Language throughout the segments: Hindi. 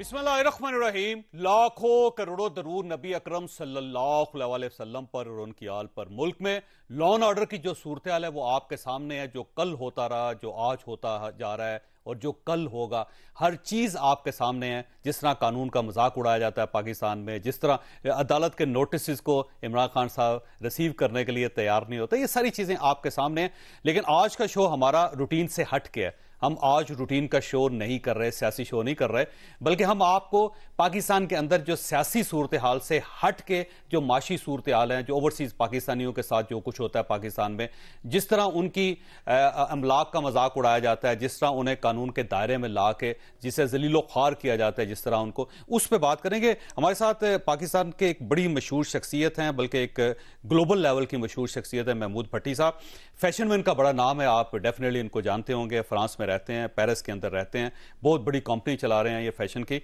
बिस्मिल्लाहिर्रहमानिर्रहीम लाखों करोड़ों दरूर नबी अकरम सल्लल्लाहु अलैहि वसल्लम पर और उनकी आल पर मुल्क में लॉ एंड ऑर्डर की जो सूरत हाल है वो आपके सामने है जो कल होता रहा जो आज होता जा रहा है और जो कल होगा हर चीज़ आपके सामने है जिस तरह कानून का मजाक उड़ाया जाता है पाकिस्तान में जिस तरह अदालत के नोटिस को इमरान खान साहब रिसीव करने के लिए तैयार नहीं होता ये सारी चीज़ें आपके सामने हैं लेकिन आज का शो हमारा रूटीन से हट के है हम आज रूटीन का शो नहीं कर रहे सियासी शो नहीं कर रहे बल्कि हम आपको पाकिस्तान के अंदर जो सियासी सूरत हाल से हट के जो माशी सूरत हाल हैं जो ओवरसीज़ पाकिस्तानियों के साथ जो कुछ होता है पाकिस्तान में जिस तरह उनकी अमलाक का मजाक उड़ाया जाता है जिस तरह उन्हें कानून के दायरे में ला के जिसे जलीलो खार किया जाता है जिस तरह उनको उस पर बात करेंगे हमारे साथ पाकिस्तान के एक बड़ी मशहूर शख्सियत हैं बल्कि एक ग्लोबल लेवल की मशहूर शख्सियत है महमूद भट्टी साहब फैशन में इनका बड़ा नाम है आप डेफिनेटली इनको जानते होंगे फ्रांस में रहते हैं पेरिस के अंदर रहते हैं बहुत बड़ी कंपनी चला रहे हैं ये फैशन की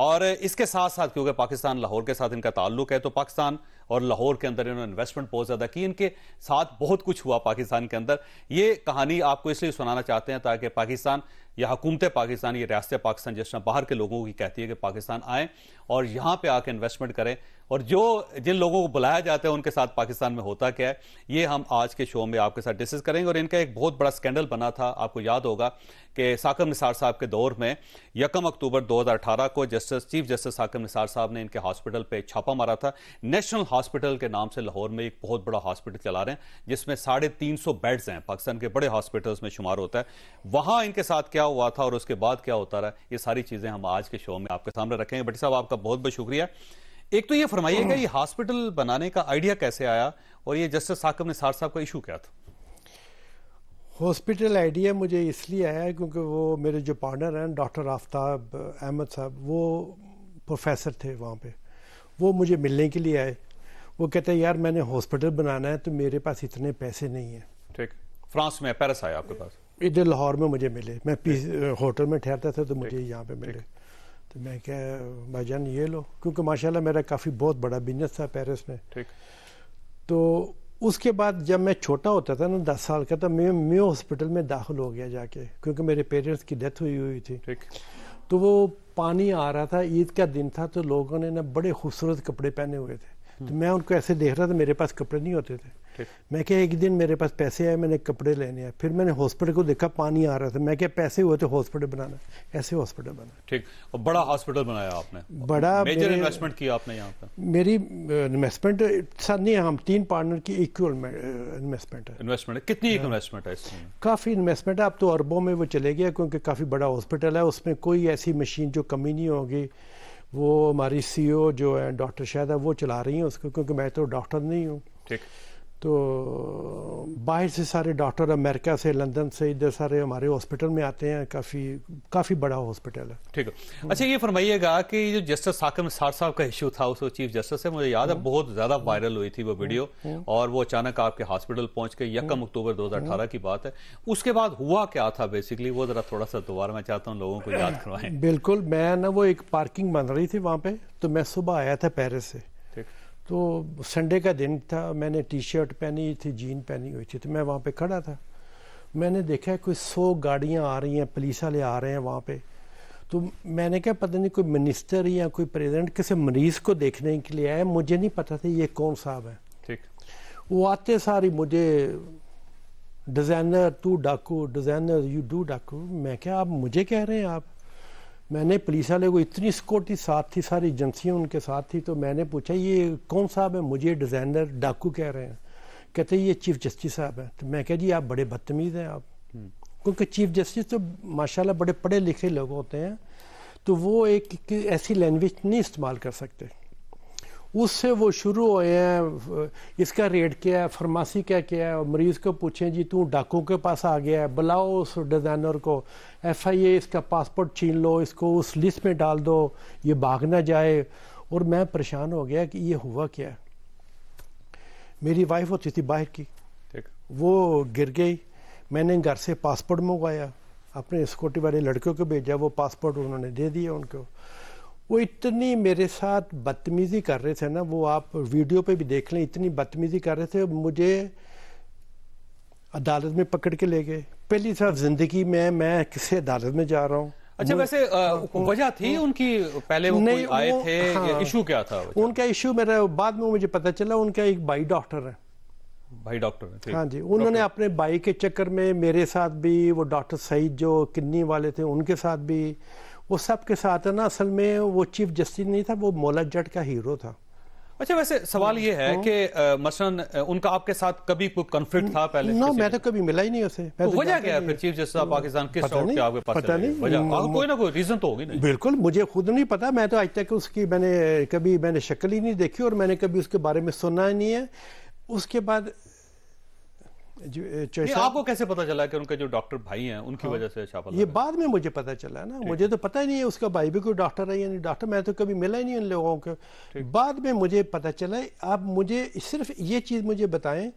और इसके साथ साथ क्योंकि पाकिस्तान लाहौर के साथ इनका ताल्लुक है तो पाकिस्तान और लाहौर के अंदर इन्होंने इन्वेस्टमेंट बहुत ज़्यादा की इनके साथ बहुत कुछ हुआ पाकिस्तान के अंदर ये कहानी आपको इसलिए सुनाना चाहते हैं ताकि पाकिस्तान या हुकूमत पाकिस्तान ये रियासत पाकिस्तान जिस तरह बाहर के लोगों की कहती है कि पाकिस्तान आए और यहाँ पे आके इन्वेस्टमेंट करें और जो जिन लोगों को बुलाया जाता है उनके साथ पाकिस्तान में होता क्या है ये हम आज के शो में आपके साथ डिस्कस करेंगे और इनका एक बहुत बड़ा स्कैंडल बना था आपको याद होगा कि साकम निसार साहब के दौर में यकम अक्टूबर 2018 को justice chief justice Saqib Nisar साहब ने इनके हॉस्पिटल पर छापा मारा था नेशनल हॉस्पिटल के नाम से लाहौर में एक बहुत बड़ा हॉस्पिटल चला रहे हैं जिसमें साढ़े तीन सौ बेड्स हैं पाकिस्तान के बड़े हॉस्पिटल्स में शुमार होता है वहां इनके साथ क्या हुआ था और उसके बाद क्या होता रहा ये सारी चीज़ें हम आज के शो में आपके सामने रखेंगे भट्टी साहब आपका बहुत बहुत शुक्रिया एक तो ये फरमाइएगा ये हॉस्पिटल बनाने का आइडिया कैसे आया और ये जस्टिस साकब ने सार साहब का इशू क्या था हॉस्पिटल आइडिया मुझे इसलिए आया क्योंकि वो मेरे जो पार्टनर हैं डॉक्टर आफ्ताब अहमद साहब वो प्रोफेसर थे वहाँ पे वो मुझे मिलने के लिए आए वो कहते हैं यार मैंने हॉस्पिटल बनाना है तो मेरे पास इतने पैसे नहीं है ठीक फ्रांस में पेरिस आया आपके पास इधर लाहौर में मुझे मिले मैं होटल में ठहरता था तो मुझे यहाँ पे मिले तो मैं क्या भाईजान ये लो क्योंकि माशाल्लाह मेरा काफ़ी बहुत बड़ा बिजनेस था पेरिस में ठीक तो उसके बाद जब मैं छोटा होता था ना दस साल का तो मैं मे हॉस्पिटल में दाखिल हो गया जाके क्योंकि मेरे पेरेंट्स की डेथ हुई हुई थी ठीक तो वो पानी आ रहा था ईद का दिन था तो लोगों ने ना बड़े खूबसूरत कपड़े पहने हुए थे तो मैं उनको ऐसे देख रहा था मेरे पास कपड़े नहीं होते थे मैं क्या एक दिन मेरे पास पैसे आए मैंने कपड़े लेने हैं फिर मैंने हॉस्पिटल को देखा पानी आ रहा था मैं क्या पैसे हुए थे तो हॉस्पिटल बनाना ऐसे हॉस्पिटल बना ठीक और बड़ा हॉस्पिटल बनाया आपने बड़ा मेजर इन्वेस्टमेंट किया आपने यहाँ पर मेरी इन्वेस्टमेंट सर नहीं हम तीन पार्टनर की इक्वल इन्वेस्टमेंट है इन्वेस्टमेंट कितनी इन्वेस्टमेंट हाँ। है काफ़ी इन्वेस्टमेंट है अब तो अरबों में वो चले गया क्योंकि काफ़ी बड़ा हॉस्पिटल है उसमें कोई ऐसी मशीन जो कमी नहीं होगी वो हमारी सी ओ e जो है डॉक्टर शायद वो चला रही हैं उसको क्योंकि मैं तो डॉक्टर नहीं हूँ ठीक तो बाहर से सारे डॉक्टर अमेरिका से लंदन से इधर सारे हमारे हॉस्पिटल में आते हैं काफ़ी काफ़ी बड़ा हॉस्पिटल है ठीक है अच्छा ये फरमाइएगा कि जो जस्टिस साकिब सार साहब का इशू था उस चीफ जस्टिस से मुझे याद है हम्म। बहुत ज़्यादा वायरल हुई थी वो हम्म। वीडियो हम्म। और वो अचानक आपके हॉस्पिटल पहुंच के यकम अक्टूबर दो की बात है उसके बाद हुआ क्या था बेसिकली वो ज़रा थोड़ा सा दोबारा मैं चाहता हूँ लोगों को याद करवाएं बिल्कुल मैं ना वो एक पार्किंग बन रही थी वहाँ पर तो मैं सुबह आया था पेरिस से ठीक तो संडे का दिन था मैंने टी शर्ट पहनी हुई थी जीन पहनी हुई थी तो मैं वहाँ पे खड़ा था मैंने देखा कोई सौ गाड़ियाँ आ रही हैं पुलिस वाले आ रहे हैं वहाँ पे तो मैंने कहा पता नहीं कोई मिनिस्टर या कोई प्रेसिडेंट किसी मरीज को देखने के लिए आया मुझे नहीं पता था ये कौन साहब है ठीक वो आते सारी मुझे डिज़ाइनर तू डाकू डिज़ाइनर यू डू डाकू मैं क्या आप मुझे कह रहे हैं आप मैंने पुलिस वाले को इतनी सिक्योरिटी साथ थी सारी एजेंसियाँ उनके साथ थी तो मैंने पूछा ये कौन साहब है मुझे डिज़ाइनर डाकू कह रहे हैं कहते ये चीफ जस्टिस साहब हैं तो मैं कह जी आप बड़े बदतमीज़ हैं आप हम्म। क्योंकि चीफ जस्टिस तो माशाल्लाह बड़े पढ़े लिखे लोग होते हैं तो वो एक, एक ऐसी लैंग्वेज नहीं इस्तेमाल कर सकते उससे वो शुरू हुए हैं इसका रेट क्या है फार्मासी क्या क्या है मरीज़ को पूछें जी तू डाकू के पास आ गया है बुलाओ उस डिज़ाइनर को एफ आई ए इसका पासपोर्ट छीन लो इसको उस लिस्ट में डाल दो ये भाग ना जाए और मैं परेशान हो गया कि ये हुआ क्या है मेरी वाइफ होती थी बाहर की वो गिर गई मैंने घर से पासपोर्ट मंगवाया अपने स्कूटी वाले लड़कियों को भेजा वो पासपोर्ट उन्होंने दे दिया उनको वो इतनी मेरे साथ बदतमीज़ी कर रहे थे ना वो आप वीडियो पे भी देख लें इतनी बदतमीज़ी कर रहे थे मुझे अदालत में पकड़ के ले गए पहली साफ जिंदगी में मैं किसी अदालत में जा रहा हूँ अच्छा वैसे वजह थी उनकी पहले वो नहीं आए थे हाँ, इशू क्या था उनका इशू मेरा बाद में मुझे पता चला उनका एक भाई डॉक्टर है भाई डॉक्टर हाँ जी उन्होंने अपने भाई के चक्कर में मेरे साथ भी वो डॉक्टर सईद जो किन्नी वाले थे उनके साथ भी वो सब के साथ है ना असल में वो चीफ जस्टिस नहीं था वो मौला जट का हीरो था अच्छा वैसे सवाल ये है हाँ। कि मसलन उनका आपके साथ कभी कोई कॉन्फ्लिक्ट था पहले ना मैं तो कभी मिला ही नहीं उसे तो, तो वजह क्या है फिर चीफ जस्टिस ऑफ पाकिस्तान किस पता नहीं, आपके पास पता नहीं कोई ना कोई रीजन तो होगी नहीं बिल्कुल मुझे खुद नहीं पता मैं तो आज तक उसकी मैंने कभी मैंने शक्ल ही नहीं देखी और मैंने कभी उसके बारे में सुना ही नहीं है उसके बाद जैसे आपको कैसे पता चला कि उनके जो डॉक्टर भाई हैं उनकी हाँ, वजह से शाफल ये बाद में मुझे पता चला ना मुझे तो पता ही नहीं है उसका भाई भी कोई डॉक्टर है या नहीं डॉक्टर मैं तो कभी मिला ही नहीं उन लोगों को बाद में मुझे पता चला आप मुझे सिर्फ ये चीज़ मुझे बताएं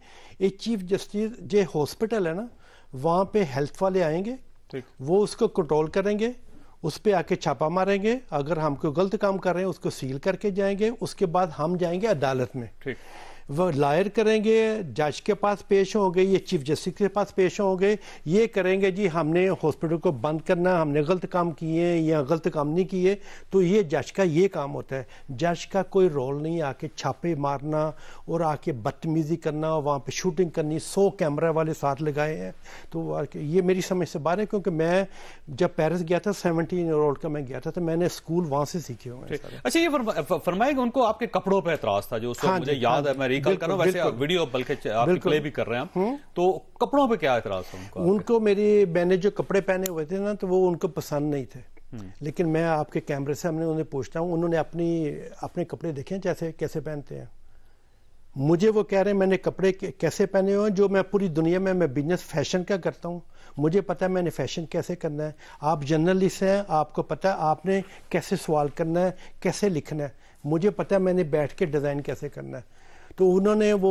एक चीफ जस्टिस जो हॉस्पिटल है ना वहाँ पे हेल्थ वाले आएंगे वो उसको कंट्रोल करेंगे उस पर आके छापा मारेंगे अगर हम कोई गलत काम कर रहे हैं उसको सील करके जाएंगे उसके बाद हम जाएंगे अदालत में ठीक वह लायर करेंगे जज के पास पेश होंगे ये चीफ जस्टिस के पास पेश होंगे ये करेंगे जी हमने हॉस्पिटल को बंद करना हमने गलत काम किए या गलत काम नहीं किए तो ये जज का ये काम होता है जज का कोई रोल नहीं आके छापे मारना और आके बदतमीजी करना और वहाँ पर शूटिंग करनी सौ कैमरा वाले साथ लगाए हैं तो ये मेरी समझ से बाहर है क्योंकि मैं जब पेरिस गया था सेवनटीन ईयर ओल्ड का मैं गया था तो मैंने स्कूल वहाँ से सीखे हुए अच्छा ये फरमाएगा उनको आपके कपड़ों पर एतराज था जो हाँ मुझे याद हाँ है रिकॉल कर वैसे वीडियो बल्कि प्ले भी कर रहे हैं हम्म। तो कपड़ों पे क्या एतराज उनको उनको मेरी मैंने जो कपड़े पहने हुए थे ना तो वो उनको पसंद नहीं थे हम्म। लेकिन मैं आपके कैमरे से हमने उन्हें पूछता हूँ उन्होंने अपनी अपने कपड़े देखे जैसे कैसे पहनते हैं मुझे वो कह रहे हैं मैंने कपड़े कैसे पहने हुए हैं जो मैं पूरी दुनिया में मैं बिजनेस फैशन का करता हूँ मुझे पता है मैंने फैशन कैसे करना है आप जर्नलिस्ट हैं आपको पता है आपने कैसे सवाल करना है कैसे लिखना है मुझे पता है मैंने बैठ के डिज़ाइन कैसे करना है तो उन्होंने वो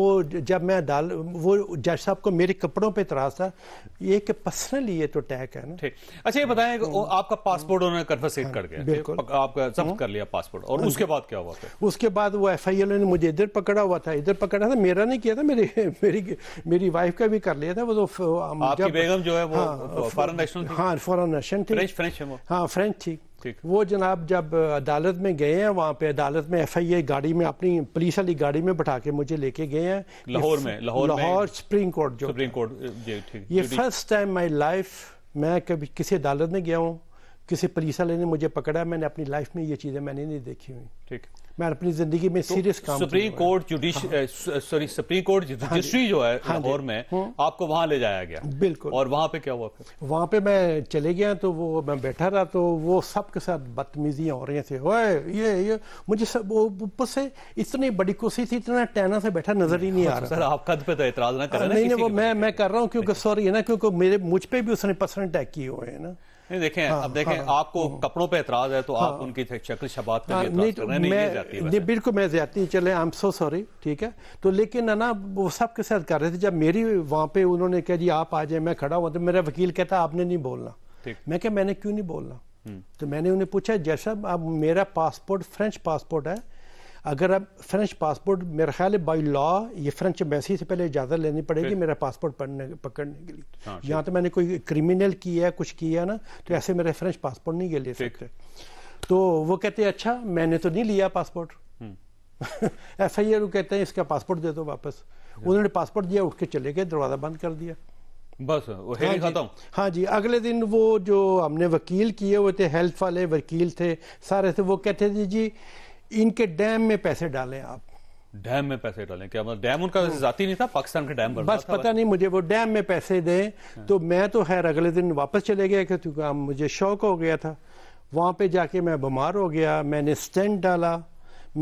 जब मैं डाल वो जज साहब को मेरे कपड़ों पे तराज था ये कि पर्सनली ये तो टैक है ना ठीक अच्छा ये बताएं कि हम्म। आपका पासपोर्ट हम्म। उन्होंने कन्फर्सेट हाँ, कर गया बिल्कुल आपका जब्त हम्म। कर लिया पासपोर्ट और उसके बाद क्या हुआ उसके बाद वो एफ ने मुझे इधर पकड़ा हुआ था इधर पकड़ा था मेरा नहीं किया था मेरी मेरी मेरी वाइफ का भी कर लिया था वो तो बेगम जो है वो फॉरन नेशनल हाँ फॉरन नेशनल थी हाँ फ्रेंच थी वो जनाब जब अदालत में गए हैं वहाँ पे अदालत में एफ आई ए गाड़ी में अपनी पुलिस वाली गाड़ी में बैठा के मुझे लेके गए हैं लाहौर में लाहौर लाहौर सुप्रीम कोर्ट जो सुप्रीम कोर्ट ये फर्स्ट टाइम माई लाइफ मैं कभी किसी अदालत में गया हूँ किसी पुलिस वाले ने मुझे पकड़ा मैंने अपनी लाइफ में ये चीज़ें मैंने नहीं देखी हुई ठीक मैं अपनी जिंदगी में तो सीरियस काम supreme court sorry supreme court judiciary जो है हाँ लाहौर में हाँ। आपको वहां ले जाया गया बिल्कुल और वहां पे क्या हुआ फिर वहां पे मैं चले गया तो वो मैं बैठा रहा तो वो सबके साथ बदतमीजियां हो रही थी ओए ये ये मुझे सब ऊपर से इतनी बड़ी कुर्सी थी इतना टैना से बैठा नजर ही नहीं आ रहा सर आप कद पे तो, तो इतराज ना कर रहे हाँ, नहीं वो मैं मैं कर रहा हूँ क्योंकि सॉरी है ना क्योंकि मेरे मुझ पर भी उसने पर्सन अटैक किए हुए हैं ना नहीं देखें हाँ, अब देखें हाँ, आपको हाँ, कपड़ों पे एतराज है तो हाँ, आप उनकी शक्ल शबात हाँ, नहीं, तो नहीं मैं, जाती नहीं बिल्कुल मैं ज्यादा चले आई एम सो सॉरी ठीक है तो लेकिन ना वो सब के साथ कर रहे थे जब मेरी वहाँ पे उन्होंने कहा जी आप आ जाए मैं खड़ा हुआ तो मेरा वकील कहता आपने नहीं बोलना मैं क्या मैंने क्यों नहीं बोलना हम्म। तो मैंने उन्हें पूछा जैसा अब मेरा पासपोर्ट फ्रेंच पासपोर्ट है अगर अब फ्रेंच पासपोर्ट मेरा ख्याल है बाई लॉ ये फ्रेंच एम्बेसी से पहले इजाज़त लेनी पड़ेगी मेरा पासपोर्ट पढ़ने पकड़ने के लिए हाँ, यहाँ तो मैंने कोई क्रिमिनल किया है कुछ किया ना तो ऐसे मेरे फ्रेंच पासपोर्ट नहीं ले सकते तो वो कहते हैं अच्छा मैंने तो नहीं लिया पासपोर्ट एफ आई आर कहते हैं इसका पासपोर्ट दे दो वापस उन्होंने पासपोर्ट दिया उठ के चले गए दरवाज़ा बंद कर दिया बस वो हाँ खाता हाँ जी अगले दिन वो जो हमने वकील किए हुए थे हेल्थ वाले वकील थे सारे थे वो कहते थे जी इनके डैम में पैसे डालें आप डैम में पैसे डालें क्या मतलब डैम उनका जाती नहीं था पाकिस्तान के डैम बस पता नहीं मुझे वो डैम में पैसे दें हाँ। तो मैं तो खैर अगले दिन वापस चले गया क्योंकि मुझे शौक हो गया था वहाँ पे जाके मैं बीमार हो गया मैंने स्टेंट डाला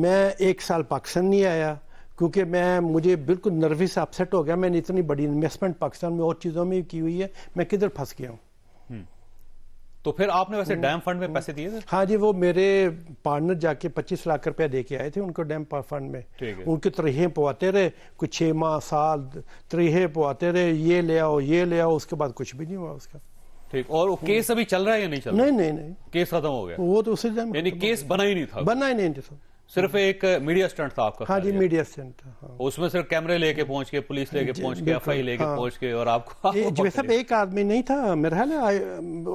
मैं एक साल पाकिस्तान नहीं आया क्योंकि मैं मुझे बिल्कुल नर्वस अपसेट हो गया मैंने इतनी बड़ी इन्वेस्टमेंट पाकिस्तान में और चीज़ों में की हुई है मैं किधर फंस गया हूँ तो फिर आपने वैसे हम्म। डैम फंड में पैसे दिए थे हाँ जी वो मेरे पार्टनर जाके 25 लाख रुपया दे के आए थे उनको डैम फंड में उनके त्रहे पवाते रहे कुछ छः माह साल त्रहे पवाते रहे ये ले आओ ये ले आओ उसके बाद कुछ भी नहीं हुआ उसका ठीक और वो केस अभी चल रहा है या नहीं चल रहा नहीं नहीं नहीं केस खत्म हो गया वो तो उसी यानी केस बना ही नहीं था बना ही नहीं था सिर्फ एक मीडिया स्टंट था आपका हाँ जी मीडिया स्टंट था हाँ। उसमें सिर्फ कैमरे लेके पहुंच के पुलिस हाँ लेके पहुंच के एफ आई लेके हाँ। पहुंच के और आपको सब एक आदमी नहीं था मेरा ख्याल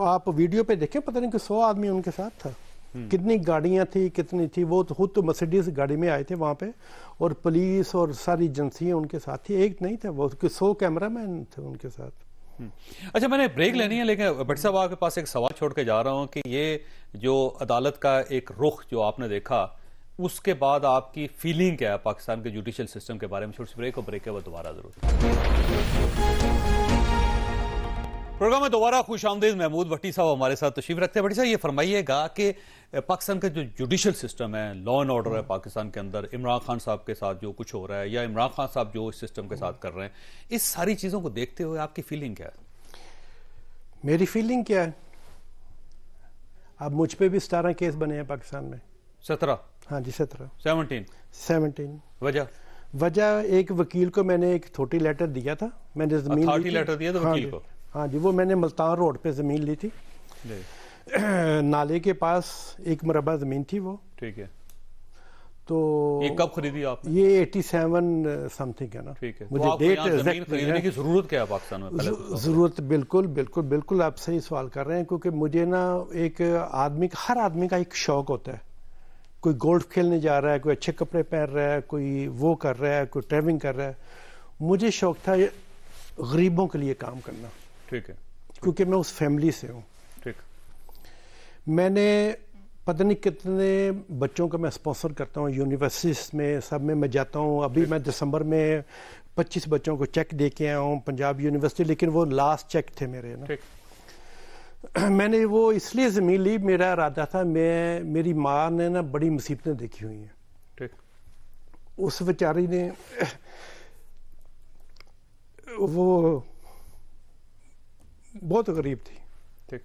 आप वीडियो पे देखे पता नहीं कि सौ आदमी उनके साथ था हम्म। कितनी गाड़ियां थी कितनी थी वो तो खुद तो मर्सिडीज गाड़ी में आए थे वहां पे और पुलिस और सारी एजेंसियाँ उनके साथ थी एक नहीं था वो सौ कैमरामैन थे उनके साथ हम्म। अच्छा मैंने ब्रेक लेनी है लेकिन भट्ट साहब आपके पास एक सवाल छोड़ के जा रहा हूँ कि ये जो अदालत का एक रुख जो आपने देखा उसके बाद आपकी फीलिंग क्या है पाकिस्तान के जुडिशियल सिस्टम के बारे में छोटे ब्रेक और ब्रेक के बाद दोबारा जरूर प्रोग्राम में दोबारा खुश आमदेज महमूद भट्टी साहब हमारे साथ तशीफ रखते हैं भट्टी साहब ये फरमाइएगा कि पाकिस्तान का जो जुडिशल सिस्टम है लॉ एंड ऑर्डर है पाकिस्तान के अंदर इमरान खान साहब के साथ जो कुछ हो रहा है या इमरान खान साहब जो इस सिस्टम के साथ कर रहे हैं इस सारी चीज़ों को देखते हुए आपकी फीलिंग क्या है मेरी फीलिंग क्या है अब मुझ पर भी सतारह केस बने हैं पाकिस्तान में सत्रह हाँ जी सत्रह सेवनटीन सेवनटीन वजह वजह एक वकील को मैंने एक छोटी लेटर दिया था मैंने जमीन थी। लेटर दिया था हाँ वकील को हाँ जी वो मैंने मुल्तान रोड पे जमीन ली थी नाले के पास एक मरबा जमीन थी वो ठीक है तो ये कब खरीदी आपने ये 87 समथिंग है ना ठीक है मुझे डेट खरीदने की जरूरत क्या है पाकिस्तान में जरूरत बिल्कुल बिल्कुल बिल्कुल आप सही सवाल कर रहे हैं क्योंकि मुझे ना एक आदमी हर आदमी का एक शौक होता है कोई गोल्फ खेलने जा रहा है कोई अच्छे कपड़े पहन रहा है कोई वो कर रहा है कोई ट्रैवलिंग कर रहा है मुझे शौक था गरीबों के लिए काम करना ठीक है क्योंकि मैं उस फैमिली से हूँ ठीक मैंने पता नहीं कितने बच्चों का मैं स्पॉन्सर करता हूँ यूनिवर्सिटीज़ में सब में मैं जाता हूँ अभी मैं दिसंबर में 25 बच्चों को चेक दे के आया हूँ पंजाब यूनिवर्सिटी लेकिन वो लास्ट चेक थे मेरे ना मैंने वो इसलिए ज़मीन ली मेरा इरादा था मैं मेरी माँ ने ना बड़ी मुसीबतें देखी हुई हैं ठीक उस बेचारी ने वो बहुत गरीब थी ठीक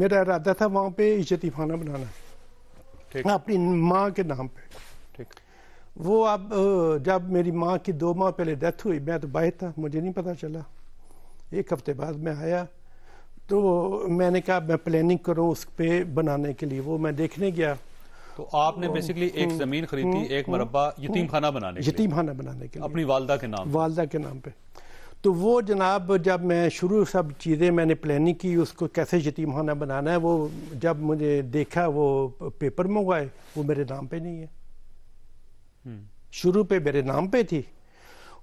मेरा इरादा था वहाँ पे इजती खाना बनाना ठीक अपनी माँ के नाम पे ठीक वो अब जब मेरी माँ की दो माह पहले डेथ हुई मैं तो बाहर था मुझे नहीं पता चला एक हफ्ते बाद मैं आया तो मैंने कहा मैं प्लानिंग करूँ उस पर बनाने के लिए वो मैं देखने गया तो आपने बेसिकली एक हम्म, जमीन खरीदी हम्म, एक हम्म, मरबा यतीम खाना बनाने यतीम खाना बनाने के लिए अपनी वालदा के नाम वालदा के नाम पे तो वो जनाब जब मैं शुरू सब चीज़ें मैंने प्लानिंग की उसको कैसे यतीम खाना बनाना है वो जब मुझे देखा वो पेपर मंगवाए वो मेरे नाम पे नहीं है शुरू पे मेरे नाम पे थी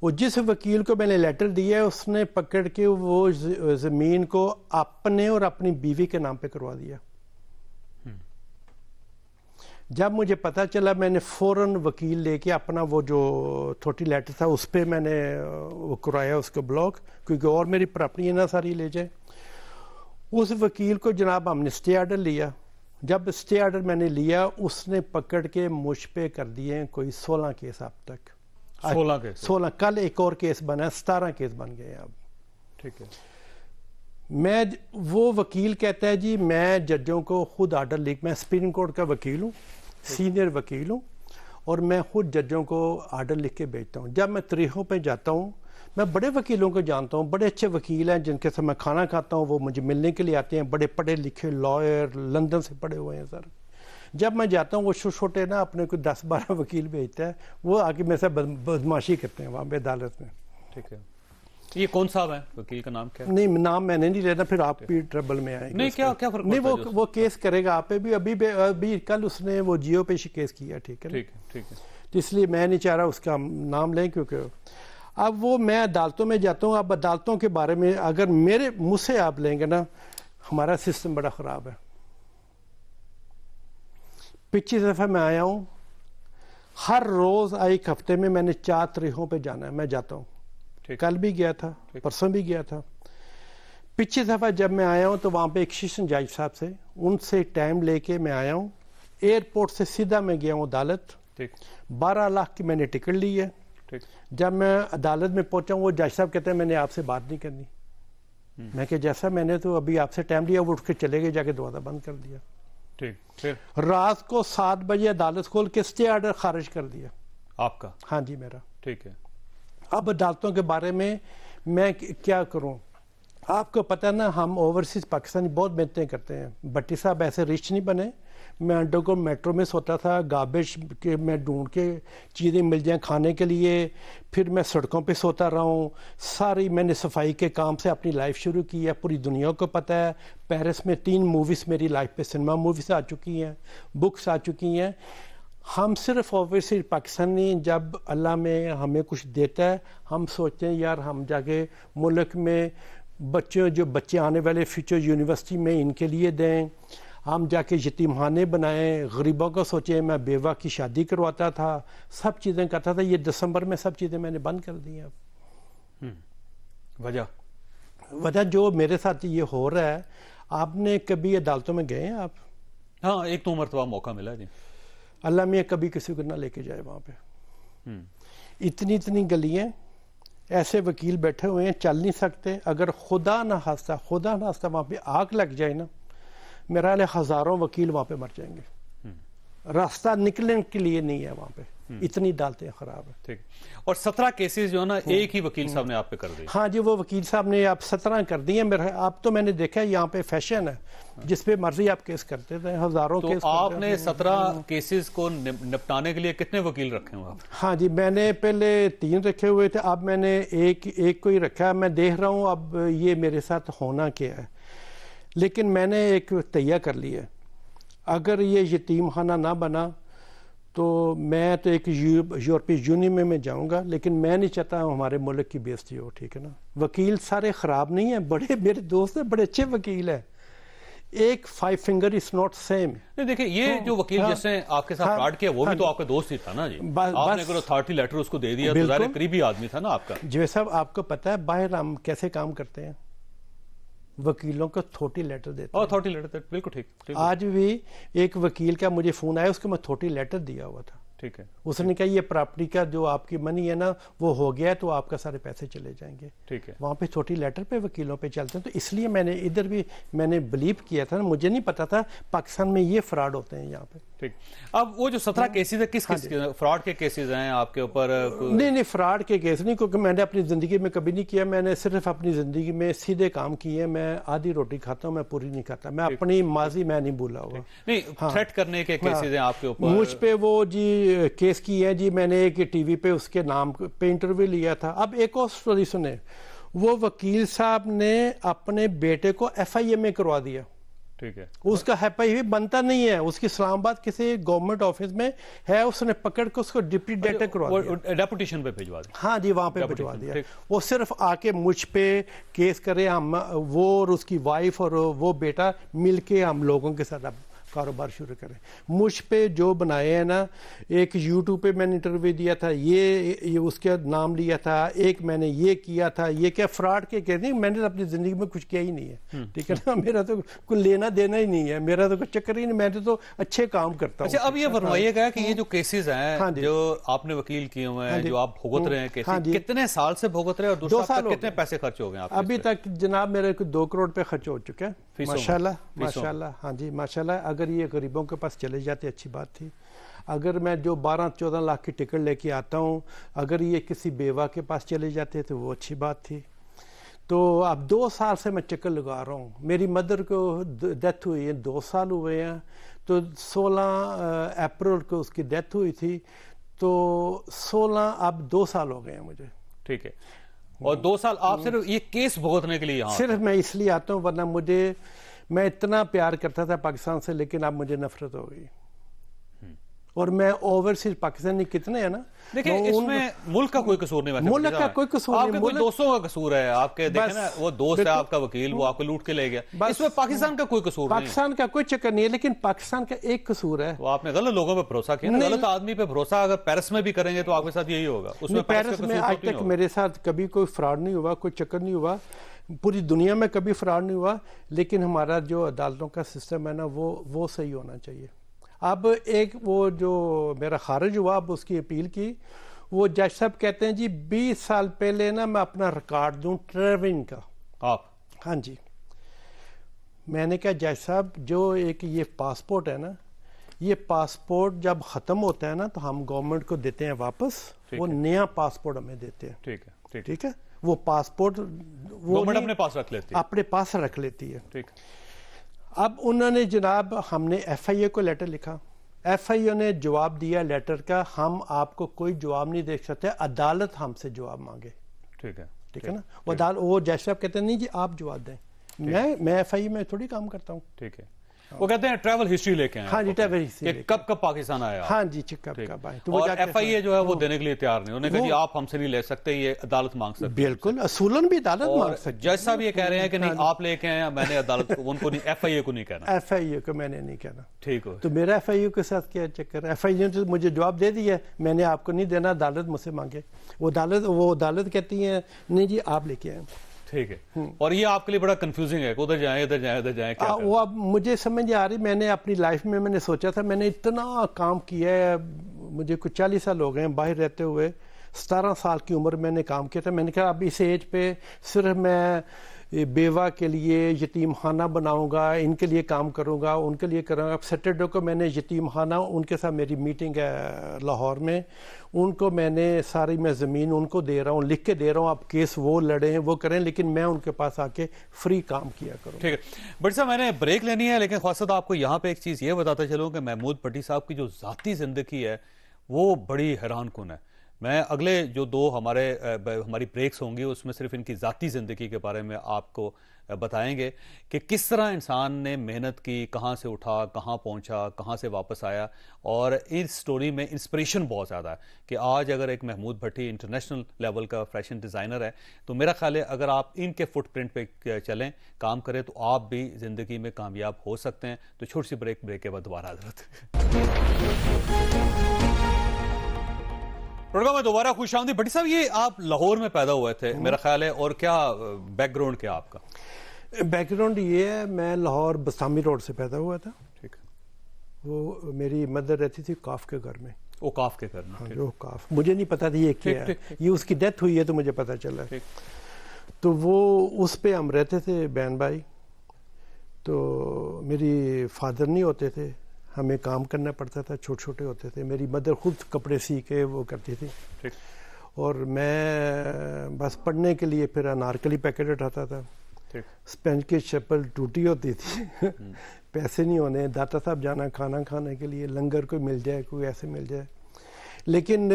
वो जिस वकील को मैंने लेटर दिया है उसने पकड़ के वो ज़मीन को अपने और अपनी बीवी के नाम पे करवा दिया जब मुझे पता चला मैंने फ़ौरन वकील लेके अपना वो जो छोटी लेटर था उस पर मैंने वो कराया उसको ब्लॉक क्योंकि और मेरी प्रॉपर्टी है ना सारी ले जाए उस वकील को जनाब हमने स्टे आर्डर लिया जब स्टे आर्डर मैंने लिया उसने पकड़ के मुझ पर कर दिए कोई सोलह केस अब तक सोलह केस सोलह कल एक और केस बना सतारह केस बन गए अब ठीक है मैं वो वकील कहता है जी मैं जजों को खुद आर्डर लिख मैं सुप्रीम कोर्ट का वकील हूँ सीनियर वकील हूँ और मैं खुद जजों को आर्डर लिख के भेजता हूँ जब मैं त्रेहों पे जाता हूँ मैं बड़े वकीलों को जानता हूँ बड़े अच्छे वकील हैं जिनके साथ मैं खाना खाता हूँ वो मुझे मिलने के लिए आते हैं बड़े पढ़े लिखे लॉयर लंदन से पढ़े हुए हैं सर जब मैं जाता हूँ वो छोटे छोटे ना अपने को दस बारह वकील भेजता है वो आके मेरे साथ बदमाशी करते हैं वहाँ पे अदालत में ठीक है ये कौन सा है वकील का नाम क्या नहीं नाम मैंने नहीं लेना फिर आप भी ट्रबल में आएंगे नहीं क्या क्या फर्क नहीं वो वो केस करेगा आप पे भी अभी अभी कल उसने वो जियो पे केस किया ठीक है ठीक है ठीक है तो इसलिए मैं नहीं चाह रहा उसका नाम लें क्योंकि अब वो मैं अदालतों में जाता हूँ अब अदालतों के बारे में अगर मेरे मुझसे आप लेंगे ना हमारा सिस्टम बड़ा ख़राब है पिछली दफ़ा मैं आया हूँ हर रोज़ एक हफ्ते में मैंने चार तरीकों पे जाना है मैं जाता हूँ कल भी गया था परसों भी गया था पिछली दफ़ा जब मैं आया हूँ तो वहाँ पे एक शिशन जज साहब से उनसे टाइम लेके मैं आया हूँ एयरपोर्ट से सीधा मैं गया हूँ अदालत बारह लाख की मैंने टिकट ली है जब मैं अदालत में पहुंचा वो जज साहब कहते हैं मैंने आपसे बात नहीं करनी हम्म। मैं जैसा मैंने तो अभी आपसे टाइम लिया वो उठ के चले गए जाके दरवाज़ा बंद कर दिया रात को सात बजे अदालत खोल के स्टे आर्डर खारिज कर दिया आपका हाँ जी मेरा ठीक है अब अदालतों के बारे में मैं क्या करूँ आपको पता ना हम ओवरसीज पाकिस्तानी बहुत मेहनतें करते हैं भट्टी साहब ऐसे रिच नहीं बने मैं अंडों को मेट्रो में सोता था गार्बेज के मैं ढूंढ के चीज़ें मिल जाएं खाने के लिए फिर मैं सड़कों पे सोता रहा हूँ सारी मैंने सफाई के काम से अपनी लाइफ शुरू की है पूरी दुनिया को पता है पेरिस में तीन मूवीज़ मेरी लाइफ पे सिनेमा मूवीज़ आ चुकी हैं बुक्स आ चुकी हैं हम सिर्फ ऑब्वियसली पाकिस्तानी जब अल्लाह में हमें कुछ देता है हम सोचते हैं यार हम जाके मुल्क में बच्चों जो बच्चे आने वाले फ्यूचर यूनिवर्सिटी में इनके लिए दें हम जाके यतीम खाने बनाए गरीबों को सोचे मैं बेवा की शादी करवाता था सब चीज़ें करता था ये दिसंबर में सब चीज़ें मैंने बंद कर दी अब हम्म। वजह वजह जो मेरे साथ ये हो रहा है आपने कभी अदालतों में गए हैं आप हाँ एक तो मरतबा मौका मिला जी अल्लाह मियाँ कभी किसी को ना लेके जाए वहाँ पे हम्म। इतनी इतनी गलियाँ ऐसे वकील बैठे हुए हैं चल नहीं सकते अगर खुदा ना हादसा खुदा ना हादसा वहाँ पे आग लग जाए ना मेरा हज़ारों वकील वहां पे मर जाएंगे रास्ता निकलने के लिए नहीं है वहां पे हम्म। इतनी हैं खराब है ठीक और सत्रह केसेस जो है ना हम्म। एक ही वकील साहब ने आप पे कर दिए हाँ जी वो वकील साहब ने आप सत्रह कर दिए मेरा आप तो मैंने देखा है यहाँ पे फैशन है जिस पे मर्जी आप केस करते थे हजारों तो केस आपने सत्रह केसेस को निपटाने के लिए कितने वकील रखे हुए हाँ जी मैंने पहले तीन रखे हुए थे अब मैंने एक एक को ही रखा मैं देख रहा हूँ अब ये मेरे साथ होना क्या है लेकिन मैंने एक तैया कर लिया अगर ये यतीम खाना ना बना तो मैं तो एक यूरोपीय यूनियन में मैं जाऊंगा लेकिन मैं नहीं चाहता हमारे मुल्क की बेजती हो ठीक है ना वकील सारे ख़राब नहीं हैं बड़े मेरे दोस्त हैं बड़े अच्छे वकील हैं एक five finger is not same नहीं देखिए ये तो, जो वकील हाँ, जैसे आपके साथ हाँ, के, वो हाँ, भी तो आपका दोस्त ही था ना जी बस, आपने अगर अथॉरिटी लेटर उसको दे दिया तो करीबी आदमी था ना आपका जैसे साहब आपको पता है बाहर हम कैसे काम करते हैं वकीलों को थोटी लेटर देते और थोटी लेटर बिल्कुल ठीक आज भी एक वकील का मुझे फोन आया उसको मैं थोटी लेटर दिया हुआ था ठीक है उसने कहा ये प्रॉपर्टी का जो आपकी मनी है ना वो हो गया तो आपका सारे पैसे चले जाएंगे ठीक है वहाँ पे छोटी लेटर पे वकीलों पे चलते हैं तो इसलिए मैंने इधर भी मैंने बिलीव किया था ना मुझे नहीं पता था पाकिस्तान में ये फ्रॉड होते हैं यहाँ पे ठीक अब वो जो सत्रह केसेज है किस किस फ्रॉड के केसेज हैं आपके ऊपर नहीं नहीं फ्रॉड के केस नहीं क्योंकि मैंने अपनी ज़िंदगी में कभी नहीं किया मैंने सिर्फ अपनी ज़िंदगी में सीधे काम किए मैं आधी रोटी खाता हूँ मैं पूरी नहीं खाता मैं अपनी माजी मैं नहीं बोला हुआ नहीं हाँ, थ्रेट करने के केसेज हाँ। हैं आपके ऊपर मुझ पर वो जी केस की है जी मैंने एक टीवी पे उसके नाम पे इंटरव्यू लिया था अब एक और स्टोरी सुने वो वकील साहब ने अपने बेटे को एफ में करवा दिया ठीक है उसका हैपा भी बनता नहीं है उसकी इस्लामाबाद किसी गवर्नमेंट ऑफिस में है उसने पकड़ के उसको डिप्टी डायरेक्टर करवा डेपुटेशन पे भिजवा दिया हाँ जी वहाँ पे भिजवा दिया वो सिर्फ आके मुझ पे केस करे हम वो और उसकी वाइफ और वो बेटा मिलके हम लोगों के साथ कारोबार शुरू करें मुझ पे जो बनाए हैं ना एक यूट्यूब पे मैंने इंटरव्यू दिया था ये, ये उसके नाम लिया था एक मैंने ये किया था ये क्या फ्रॉड के कहते हैं मैंने तो अपनी ज़िंदगी में कुछ किया ही नहीं है हम्म, ठीक है हम्म। ना मेरा तो कोई लेना देना ही नहीं है मेरा तो कुछ चक्कर ही नहीं मैंने तो, तो अच्छे काम करता अच्छा, हूँ अच्छा अब ये हाँ फरमाइएगा कि ये जो केसेज हैं हाँ जो आपने वकील किए हुए हैं हाँ जो आप भुगत रहे हैं कितने साल से भुगत रहे हैं और दो साल कितने पैसे खर्च हो गए अभी तक जनाब मेरे दो करोड़ रुपये खर्च हो चुके हैं माशाला माशाला हाँ जी माशाला अगर अगर ये गरीबों के पास चले जाते अच्छी बात थी अगर मैं जो 12-14 लाख की टिकट लेके आता हूँ अगर ये किसी बेवा के पास चले जाते तो वो अच्छी बात थी तो अब दो साल से मैं चक्कर लगा रहा हूँ मेरी मदर को डेथ हुई है दो साल हुए हैं तो 16 अप्रैल को उसकी डेथ हुई थी तो 16 अब दो साल हो गए हैं मुझे ठीक है और दो साल आप तो सिर्फ ये केस भुगतने के लिए सिर्फ मैं इसलिए आता हूँ वरना मुझे मैं इतना प्यार करता था पाकिस्तान से लेकिन अब मुझे नफरत हो गई और मैं ओवरसीज पाकिस्तानी कितने हैं ना देखिए इसमें मुल्क का कोई कसूर नहीं मुल्क का कोई कसूर आपके कोई दोस्तों का कसूर है आपके देखे ना वो दोस्त है आपका वकील वो आपको लूट के ले गया इसमें पाकिस्तान का कोई कसूर पाकिस्तान का कोई चक्कर नहीं है लेकिन पाकिस्तान का एक कसूर है वो तो आपने गलत लोगों पर भरोसा किया गलत आदमी पे भरोसा अगर पैरिस में भी करेंगे तो आपके साथ यही होगा उसमें पैरिस में तो आज तक मेरे साथ कभी कोई फ्रॉड नहीं हुआ कोई चक्कर नहीं हुआ पूरी दुनिया में कभी फ्रॉड नहीं हुआ लेकिन हमारा जो अदालतों का सिस्टम है ना वो वो सही होना चाहिए अब एक वो जो मेरा खारिज हुआ अब उसकी अपील की वो जज साहब कहते हैं जी बीस साल पहले ना मैं अपना रिकॉर्ड दूँ ट्रेवलिंग का आप हाँ जी मैंने कहा जज साहब जो एक ये पासपोर्ट है ना ये पासपोर्ट जब ख़त्म होता है ना तो हम गवर्नमेंट को देते हैं वापस वो है। नया पासपोर्ट हमें देते हैं ठीक है ठीक है वो पासपोर्ट वो अपने पास रख लेती है अपने पास रख लेती है ठीक अब उन्होंने जनाब हमने एफआईए को लेटर लिखा एफआईए ने जवाब दिया लेटर का हम आपको कोई जवाब नहीं दे सकते अदालत हमसे जवाब मांगे ठीक है ठीक है ना वो अदालत वो जैसे आप कहते हैं नहीं जी आप जवाब दें मैं मैं एफ में थोड़ी काम करता हूँ ठीक है वो कहते हैं ट्रैवल हिस्ट्री लेके आए हाँ जी ट्रैवल हिस्ट्री कब कब पाकिस्तान आया हाँ जी कब कब आए तो एफ आई ए जो है वो देने के लिए तैयार नहीं उन्होंने कहा आप हमसे नहीं ले सकते ये अदालत मांग सकते बिल्कुल असूलन भी अदालत मांग सकते जज साहब ये कह रहे हैं कि नहीं हाँ आप लेके आए मैंने अदालत को उनको नहीं एफ आई ए को नहीं कहना एफ आई ए को मैंने नहीं कहना ठीक हो तो मेरा एफ आई ए के साथ क्या चक्कर एफ आई ए ने मुझे जवाब दे दिया मैंने आपको नहीं देना अदालत मुझसे मांगे वो अदालत वो अदालत कहती है नहीं जी आप लेके आए ठीक है हम्म। और ये आपके लिए बड़ा कंफ्यूजिंग है उधर जाए इधर जाए उधर जाए क्या वो अब मुझे समझ आ रही मैंने अपनी लाइफ में मैंने सोचा था मैंने इतना काम किया है मुझे कुछ चालीस साल हो गए हैं बाहर रहते हुए सतारह साल की उम्र मैंने काम किया था मैंने कहा अब इस एज पे सिर्फ मैं बेवा के लिए यतीम खाना बनाऊँगा इनके लिए काम करूँगा उनके लिए करूँगा अब सैटरडे को मैंने यतीम खाना उनके साथ मेरी मीटिंग है लाहौर में उनको मैंने सारी मैं ज़मीन उनको दे रहा हूँ लिख के दे रहा हूँ आप केस वो लड़ें वो करें लेकिन मैं उनके पास आके फ्री काम किया करूँ ठीक है बट साहब मैंने ब्रेक लेनी है लेकिन खास आपको यहाँ पर एक चीज़ ये बताता चलूँ कि महमूद पट्टी साहब की जो ज़ाती ज़िंदगी है वो बड़ी हैरान कन है मैं अगले जो दो हमारे हमारी ब्रेक्स होंगी उसमें सिर्फ इनकी ज़ाती ज़िंदगी के बारे में आपको बताएंगे कि किस तरह इंसान ने मेहनत की कहाँ से उठा कहाँ पहुँचा कहाँ से वापस आया और इस स्टोरी में इंस्पिरेशन बहुत ज़्यादा है कि आज अगर एक महमूद भट्टी इंटरनेशनल लेवल का फैशन डिज़ाइनर है तो मेरा ख्याल है अगर आप इनके फुटप्रिंट पे चलें काम करें तो आप भी ज़िंदगी में कामयाब हो सकते हैं तो छोटी सी ब्रेक ब्रेक के बाद दोबारा हजरत प्रोग्राम में दोबारा खुश आमदी भट्टी साहब ये आप लाहौर में पैदा हुए थे मेरा ख्याल है और क्या बैकग्राउंड क्या आपका बैकग्राउंड ये है मैं लाहौर बसामी रोड से पैदा हुआ था ठीक वो मेरी मदर रहती थी काफ के घर में वो काफ के घर में हाँ, जो काफ मुझे नहीं पता था ये क्या है ये उसकी डेथ हुई है तो मुझे पता चला तो वो उस पर हम रहते थे बहन भाई तो मेरी फादर नहीं होते थे हमें काम करना पड़ता था छोटे छोटे होते थे मेरी मदर खुद कपड़े सी के वो करती थी और मैं बस पढ़ने के लिए फिर अनारकली पैकेट उठाता था स्पेंज की चप्पल टूटी होती थी हम्म। पैसे नहीं होने दाता साहब जाना खाना खाने के लिए लंगर कोई मिल जाए कोई ऐसे मिल जाए लेकिन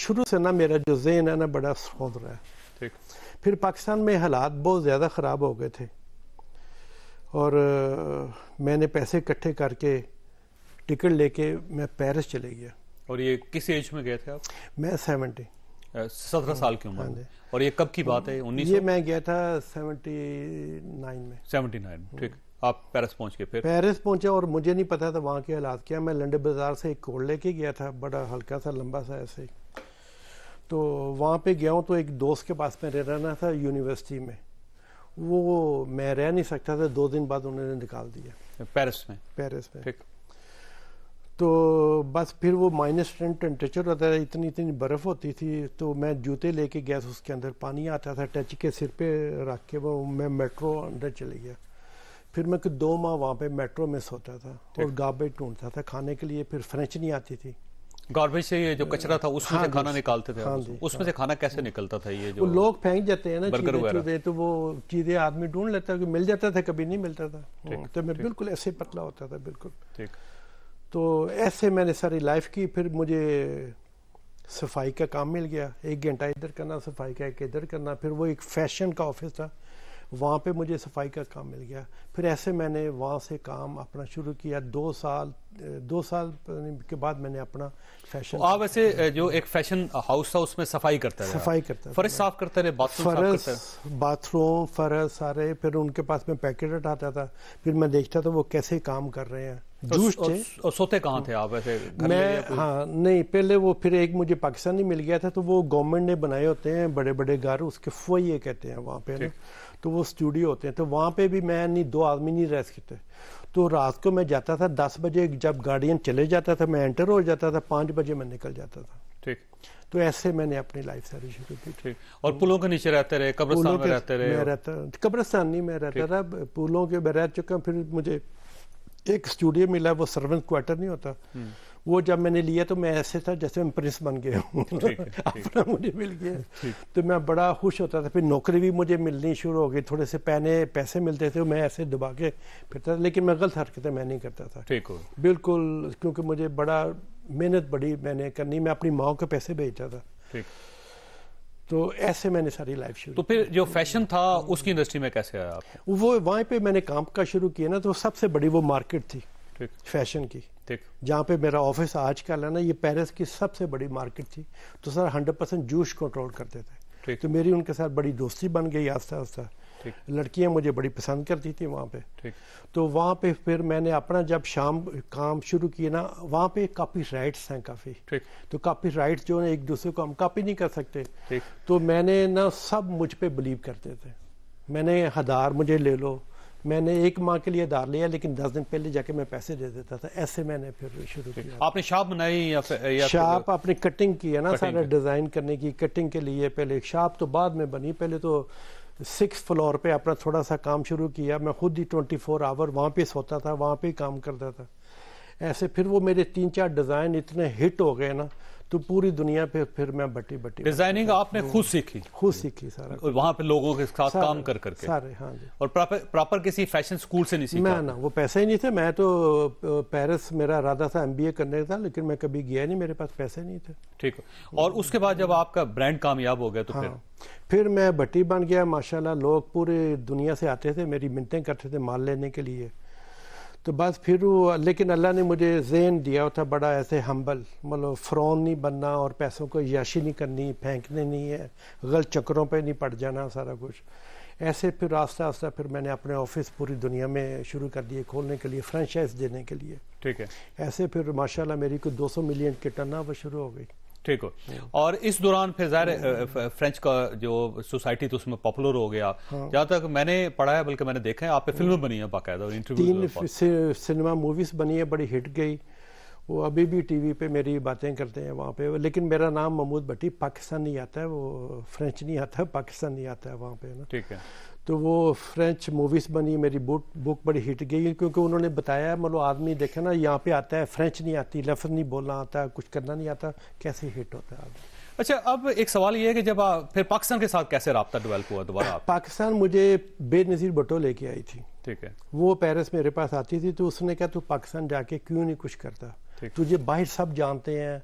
शुरू से ना मेरा जो जेन है ना बड़ा सौंद रहा है फिर पाकिस्तान में हालात बहुत ज़्यादा ख़राब हो गए थे और आ, मैंने पैसे इकट्ठे करके टिकट लेके मैं पेरिस चले गया और ये किस एज में गए थे आप मैं सेवेंटी सत्रह साल की उम्र हाँ और ये कब की बात है उन्नीस ये मैं गया था सेवेंटी नाइन में सेवेंटी नाइन ठीक आप पेरिस पहुंच गए फिर पेरिस पहुंचे और मुझे नहीं पता था वहाँ के हालात क्या मैं लंडे बाजार से एक कोड लेके गया था बड़ा हल्का सा लंबा सा ऐसे तो वहाँ पे गया हूँ तो एक दोस्त के पास में रह रहना था यूनिवर्सिटी में वो मैं रह नहीं सकता था दो दिन बाद उन्होंने निकाल दिया पेरिस में पेरिस में तो बस फिर वो माइनस टेन टेम्परेचर होता था इतनी इतनी बर्फ़ होती थी तो मैं जूते लेके गया था उसके अंदर पानी आता था टच के सिर पे रख के वो मैं मेट्रो अंदर चले गया फिर मैं दो माह वहाँ पे मेट्रो में सोता था और गाबे ढूंढता था खाने के लिए फिर फ्रेंच नहीं आती थी गार्बेज से ये जो कचरा था उसमें हाँ से खाना निकालते थे हाँ उसमें हाँ। से खाना कैसे निकलता था ये जो लोग फेंक जाते हैं ना बर्गर वगैरह तो वो चीजें आदमी ढूंढ लेता है मिल जाता था कभी नहीं मिलता था हाँ, तो मैं बिल्कुल ऐसे पतला होता था बिल्कुल ठीक तो ऐसे मैंने सारी लाइफ की फिर मुझे सफाई का काम मिल गया एक घंटा इधर करना सफाई का एक इधर करना फिर वो एक फैशन का ऑफिस था वहाँ पे मुझे सफाई का काम मिल गया फिर ऐसे मैंने वहाँ से काम अपना शुरू किया दो साल दो साल के बाद मैंने अपना फैशन तो आप ऐसे जो एक फैशन हाउस था उसमें सफाई करता है सफाई करता फर्श साफ करते रहे फर्श बाथरूम फर्श सारे फिर उनके पास में पैकेट हटाता था फिर मैं देखता था वो कैसे काम कर रहे हैं जूस तो थे सोते कहाँ थे आप ऐसे मैं हाँ नहीं पहले वो फिर एक मुझे पाकिस्तानी मिल गया था तो वो गवर्नमेंट ने बनाए होते हैं बड़े बड़े घर उसके फोइये कहते हैं वहाँ पे ना तो वो स्टूडियो होते हैं तो वहाँ पे भी मैं नहीं दो आदमी नहीं रह सकते तो रात को मैं जाता था दस बजे जब गार्डियन चले जाता था मैं एंटर हो जाता था पाँच बजे मैं निकल जाता था ठीक तो ऐसे मैंने अपनी लाइफ सारी शुरू की ठीक और पुलों के नीचे रहते रहे कब्रस्तान में रहते रहे मैं रहता कब्रस्तान नहीं मैं रहता था पुलों के मैं रह चुका फिर मुझे एक स्टूडियो मिला वो सर्वेंट क्वार्टर नहीं होता हम्म। वो जब मैंने लिया तो मैं ऐसे था जैसे मैं प्रिंस बन गया हूँ अपना मुझे मिल गया तो मैं बड़ा खुश होता था फिर नौकरी भी मुझे मिलनी शुरू हो गई थोड़े से पहने पैसे मिलते थे मैं ऐसे दबा के फिरता था लेकिन मैं गलत हरकतें मैं नहीं करता था ठीक हो बिल्कुल क्योंकि मुझे बड़ा मेहनत बड़ी मैंने करनी मैं अपनी माओ के पैसे भेजता था ठीक तो ऐसे मैंने सारी लाइफ शुरू तो फिर जो फैशन था उसकी इंडस्ट्री में कैसे आया आप वो वहाँ पे मैंने काम का शुरू किया ना तो सबसे बड़ी वो मार्केट थी फैशन की जहाँ पे मेरा ऑफिस आज का है ना ये पेरिस की सबसे बड़ी मार्केट थी तो सर हंड्रेड परसेंट जूश कंट्रोल करते थे तो मेरी उनके साथ बड़ी दोस्ती बन गई आस्ता आस्ता लड़कियां मुझे बड़ी पसंद करती थी वहाँ पे तो वहाँ पे फिर मैंने अपना जब शाम काम शुरू किया ना वहाँ पे काफ़ी राइट्स हैं काफ़ी तो काफ़ी राइट्स जो है एक दूसरे को हम कापी नहीं कर सकते तो मैंने ना सब मुझ पर बिलीव करते थे मैंने हदार मुझे ले लो मैंने एक माह के लिए उधार लिया लेकिन दस दिन पहले जाके मैं पैसे दे देता था ऐसे मैंने फिर शुरू किया आपने शॉप बनाई या, या आपने कटिंग की है ना सारा डिजाइन करने की कटिंग के लिए पहले एक शाप तो बाद में बनी पहले तो सिक्स फ्लोर पे अपना थोड़ा सा काम शुरू किया मैं खुद ही ट्वेंटी फोर आवर वहाँ पे सोता था वहाँ पे काम करता था ऐसे फिर वो मेरे तीन चार डिज़ाइन इतने हिट हो गए ना तो पूरी दुनिया पे फिर मैं बटी बटी डिजाइनिंग आपने खुद सीखी खुद सीखी सारा और वहाँ पे लोगों के साथ काम कर करके सारे हाँ जी और प्रॉपर प्रॉपर किसी फैशन स्कूल से नहीं सीखा मैं ना वो पैसे ही नहीं थे मैं तो पेरिस मेरा इरादा था एमबीए करने का लेकिन मैं कभी गया नहीं मेरे पास पैसे नहीं थे ठीक और उसके बाद जब आपका ब्रांड कामयाब हो गया तो फिर हाँ। फिर मैं भट्टी बन गया माशाल्लाह लोग पूरे दुनिया से आते थे मेरी मिनटें करते थे माल लेने के लिए तो बस फिर वो लेकिन अल्लाह ने मुझे जेन दिया था बड़ा ऐसे हम्बल मतलब फ़्रोन नहीं बनना और पैसों को याशी नहीं करनी फेंकने नहीं है गलत चक्करों पे नहीं पड़ जाना सारा कुछ ऐसे फिर आस्ता आस्ता फिर मैंने अपने ऑफिस पूरी दुनिया में शुरू कर दिए खोलने के लिए फ्रेंचाइज देने के लिए ठीक है ऐसे फिर माशाल्लाह मेरी कुछ 200 मिलियन की टर्न शुरू हो गई ठीक हो हाँ। और इस दौरान फिर जाहिर फ्रेंच का जो सोसाइटी तो उसमें पॉपुलर हो गया हाँ। जहाँ तक मैंने पढ़ा है बल्कि मैंने देखा है आप पे फिल्म हाँ। बनी है बाकायदा और इंटरव्यू तीन सिनेमा मूवीज बनी है बड़ी हिट गई वो अभी भी टीवी पे मेरी बातें करते हैं वहाँ पे लेकिन मेरा नाम महमूद भट्टी पाकिस्तान नहीं आता है वो फ्रेंच नहीं आता है पाकिस्तान नहीं आता है वहाँ पे ना ठीक है तो वो फ्रेंच मूवीज़ बनी मेरी बुक बुक बड़ी हिट गई क्योंकि उन्होंने बताया मतलब आदमी देखे ना यहाँ पे आता है फ्रेंच नहीं आती लफ्ज़ नहीं बोलना आता कुछ करना नहीं आता कैसे हिट होता है आदमी अच्छा अब एक सवाल ये है कि जब आप फिर पाकिस्तान के साथ कैसे रबता डेवलप हुआ दोबारा पाकिस्तान मुझे बेनज़ीर भुटो लेके आई थी ठीक है वो पेरिस मेरे पास आती थी तो उसने कहा तू पाकिस्तान जाके क्यों नहीं कुछ करता तुझे बाहर सब जानते हैं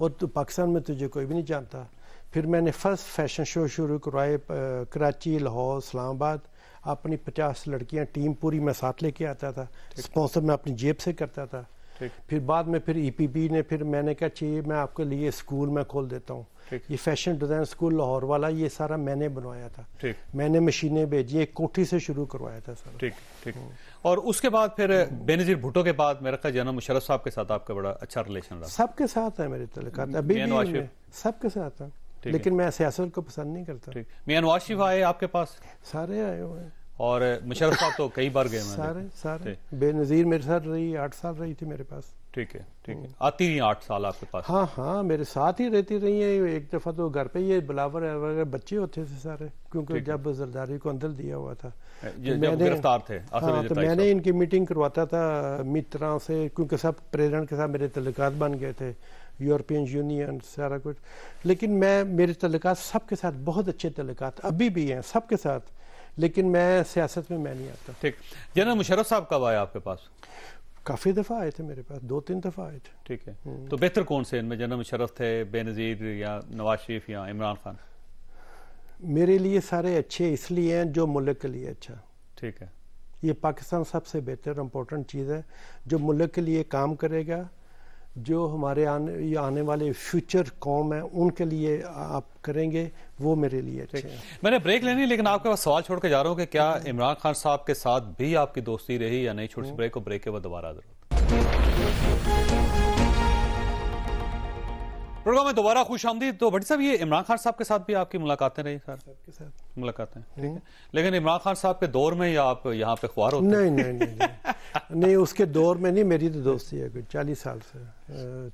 और तू पाकिस्तान में तुझे कोई भी नहीं जानता फिर मैंने फर्स्ट फैशन शो शुरू करवाए कराची लाहौर इस्लामाबाद अपनी पचास लड़कियां टीम पूरी मैं साथ लेके आता था स्पॉन्सर मैं अपनी जेब से करता था फिर बाद में फिर ईपीबी e ने फिर मैंने कहा चाहिए मैं आपके लिए स्कूल में खोल देता हूँ ये फैशन डिज़ाइन स्कूल लाहौर वाला ये सारा मैंने बनवाया था मैंने मशीनें भेजी एक कोठी से शुरू करवाया था सर ठीक ठीक हम्म। और उसके बाद फिर बेनजीर भुट्टो के बाद मेरा ख्याल जना मुशरफ साहब के साथ आपका बड़ा अच्छा रिलेशन रहा सबके साथ है मेरे तलकात अभी सबके साथ है लेकिन मैं सियासत को पसंद नहीं करता मियाँ अनवार शिव आए आपके पास सारे आए हुए हैं और मुशरफ साहब तो कई बार गए सारे सारे बेनज़ीर मेरे साथ रही आठ साल रही थी मेरे पास ठीक है ठीक है हम्म। आती रही आठ साल आपके पास हाँ हाँ मेरे साथ ही रहती रही है एक दफ़ा तो घर पे ये बुलावर वगैरह बच्चे होते थे सारे क्योंकि जब जरदारी को अंदर दिया हुआ था तो मैंने गिरफ्तार थे हाँ तो मैंने इनकी मीटिंग करवाता था मित्रा से क्योंकि सब प्रेरण के साथ मेरे तलकात बन गए थे यूरोपियन यूनियन सारा कुछ लेकिन मैं मेरे सब सबके साथ बहुत अच्छे तलक अभी भी हैं सबके साथ लेकिन मैं सियासत में मैं नहीं आता ठीक जनरल मुशरफ साहब कब आए आपके पास काफ़ी दफ़ा आए थे मेरे पास दो तीन दफ़ा आए थे ठीक है हम्म। तो बेहतर कौन से इनमें जनरल मुशरफ थे बेनज़ीर या नवाज शरीफ या इमरान खान मेरे लिए सारे अच्छे इसलिए हैं जो मुल्क के लिए अच्छा ठीक है ये पाकिस्तान सबसे बेहतर इम्पोर्टेंट चीज़ है जो मुल्क के लिए काम करेगा जो हमारे आने आने वाले फ्यूचर कॉम है उनके लिए आप करेंगे वो मेरे लिए अच्छे मैंने ब्रेक लेनी लेकिन आपके पास सवाल छोड़ के जा रहा हूँ कि क्या इमरान खान साहब के साथ भी आपकी दोस्ती रही या नहीं छोटी ब्रेक को ब्रेक के बाद दोबारा जरूरत प्रोग्राम में दोबारा खुश आमदी तो भट्टी साहब ये इमरान खान साहब के साथ भी आपकी मुलाकातें रही सर मुलाकातें लेकिन इमरान खान साहब के दौर में या आप यहाँ पे ख्वार होते नहीं नहीं नहीं नहीं, नहीं उसके दौर में नहीं मेरी तो दोस्ती है चालीस साल से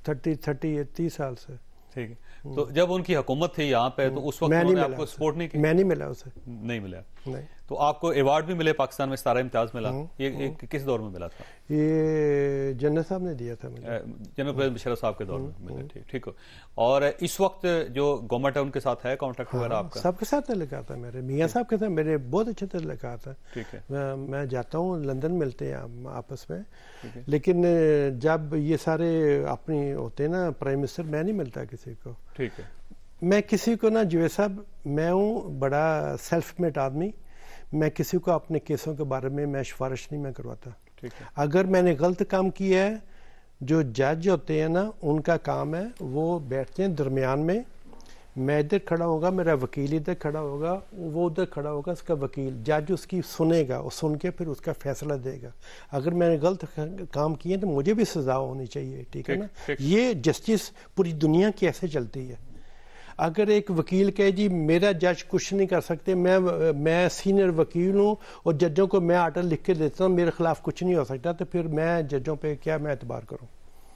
थर्टी थर्टी तीस साल से ठीक है हम्म। तो जब उनकी हुकूमत थी यहाँ पे तो उस वक्त मैं नहीं मिला उसे नहीं मिला नहीं तो आपको अवार्ड भी मिले पाकिस्तान में सारा इम्तियाज मिला हम्म, ये, ये हम्म। किस दौर में मिला था ये जनरल साहब ने दिया था मुझे जनरल मुशरफ साहब के दौर में हम्म, मिला ठीक ठीक और इस वक्त जो गवर्नमेंट है उनके साथ है कॉन्ट्रैक्ट हाँ, वगैरह आपका सबके साथ तल्लक है मेरे मियाँ साहब के साथ मेरे बहुत अच्छे तल्लक है ठीक है मैं जाता हूँ लंदन मिलते हैं आपस में लेकिन जब ये सारे अपने होते ना प्राइम मिनिस्टर मैं नहीं मिलता किसी को ठीक है मैं किसी को ना जुवे साहब मैं हूँ बड़ा सेल्फ मेड आदमी मैं किसी को अपने केसों के बारे में मैं सिफारिश नहीं मैं करवाता अगर मैंने गलत काम किया है जो जज होते हैं ना उनका काम है वो बैठते हैं दरमियान में मैं इधर खड़ा होगा मेरा वकील इधर खड़ा होगा वो उधर खड़ा होगा उसका वकील जज उसकी सुनेगा और सुन के फिर उसका फैसला देगा अगर मैंने गलत काम किए तो मुझे भी सजा होनी चाहिए ठीक है ना ये जस्टिस पूरी दुनिया की ऐसे चलती है अगर एक वकील कहे जी मेरा जज कुछ नहीं कर सकते मैं मैं सीनियर वकील हूँ और जजों को मैं आर्डर लिख के देता हूँ मेरे खिलाफ कुछ नहीं हो सकता तो फिर मैं जजों पर क्या मैं एतबार करूँ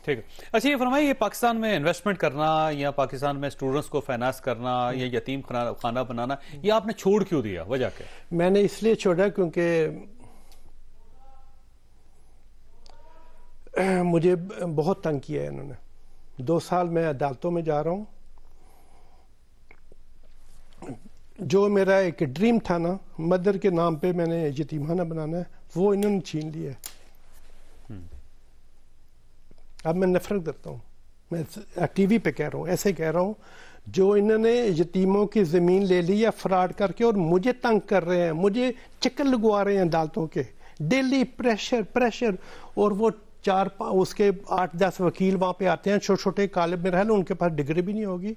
ठीक है अच्छा ये फरमाइए ये पाकिस्तान में इन्वेस्टमेंट करना या पाकिस्तान में स्टूडेंट्स को फाइनेंस करना या यतीम खाना खाना बनाना ये आपने छोड़ क्यों दिया वजह क्या मैंने इसलिए छोड़ा क्योंकि मुझे बहुत तंग किया है इन्होंने दो साल मैं अदालतों में जा रहा हूँ जो मेरा एक ड्रीम था ना मदर के नाम पे मैंने यतीमाना बनाना है वो इन्होंने छीन लिया हम्म। अब मैं नफरत करता हूँ मैं टीवी पे कह रहा हूँ ऐसे कह रहा हूँ जो इन्होंने यतीमों की ज़मीन ले ली या फ्रॉड करके और मुझे तंग कर रहे हैं मुझे चक्कर लगवा रहे हैं अदालतों के डेली प्रेशर प्रेशर और वो चार उसके आठ दस वकील वहाँ पे आते हैं छोटे छोटे काले में रह लो उनके पास डिग्री भी नहीं होगी